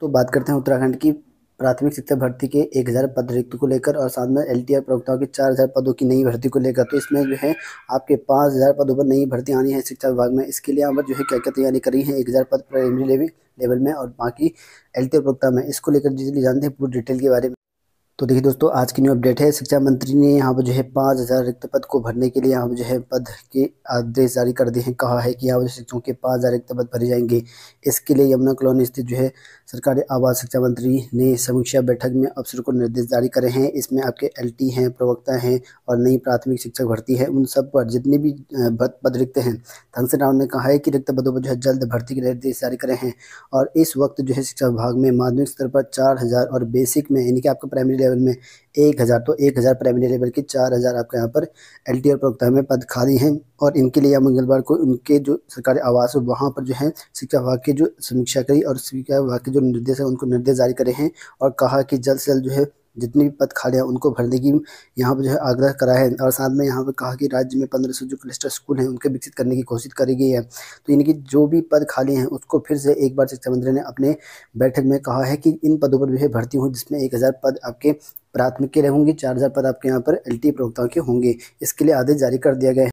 तो बात करते हैं उत्तराखंड की प्राथमिक शिक्षा भर्ती के एक हज़ार पद रिक्त को लेकर और साथ में एल टी आर प्रवक्ताओं के चार हज़ार पदों की नई भर्ती को लेकर तो इसमें जो है आपके पाँच हज़ार पदों पर नई भर्ती आनी है शिक्षा विभाग में इसके लिए आप जो है क्या क्या तैयारी करी है एक हज़ार पद प्राइमरी लेवल में और बाकी एल टी आर प्रवक्ता में इसको लेकर डिटेली जानते हैं पूरी डिटेल के बारे में तो देखिए दोस्तों आज की न्यू अपडेट है शिक्षा मंत्री ने यहाँ पर जो है पाँच हज़ार रिक्त पद को भरने के लिए यहाँ पर जो है पद के आदेश जारी कर दिए हैं कहा है कि यहाँ पर शिक्षकों के पाँच हज़ार रिक्त पद भरे जाएंगे इसके लिए यमुना कॉलोनी स्थित जो है सरकारी आवास शिक्षा मंत्री ने समीक्षा बैठक में अफसर को निर्देश जारी करे हैं इसमें आपके एल हैं प्रवक्ता हैं और नई प्राथमिक शिक्षक भर्ती है उन सब पर जितने भी पद रिक्त हैं धनसे राव ने कहा है कि रिक्त पदों पर जो है जल्द भर्ती के निर्देश जारी करे हैं और इस वक्त जो है शिक्षा विभाग में माध्यमिक स्तर पर चार और बेसिक में यानी कि आपका प्राइमरी लेवल में एक हज़ार तो एक हज़ार प्राइमरी लेवल के चार हज़ार आपके यहाँ पर एल टी प्रवक्ता में पद खाली हैं और इनके लिए मंगलवार को उनके जो सरकारी आवास है वहाँ पर जो है शिक्षा विभाग की जो समीक्षा करी और शिक्षा विभाग के जो निर्देश है उनको निर्देश जारी करे हैं और कहा कि जल्द से जल्द जो है जितने भी पद खाली हैं उनको भरने की यहाँ पर जो है आग्रह करा है और साथ में यहाँ पर कहा कि राज्य में पंद्रह सौ जो क्लस्टर स्कूल हैं उनके विकसित करने की कोशिश करी गई है तो इनकी जो भी पद खाली हैं उसको फिर से एक बार शिक्षा मंत्री ने अपने बैठक में कहा है कि इन पदों पर भी भर्ती हूँ जिसमें एक हज़ार पद आपके प्राथमिक के रहेंगे चार हज़ार पद आपके यहाँ पर एल e प्रवक्ताओं के होंगे इसके लिए आदेश जारी कर दिया गया है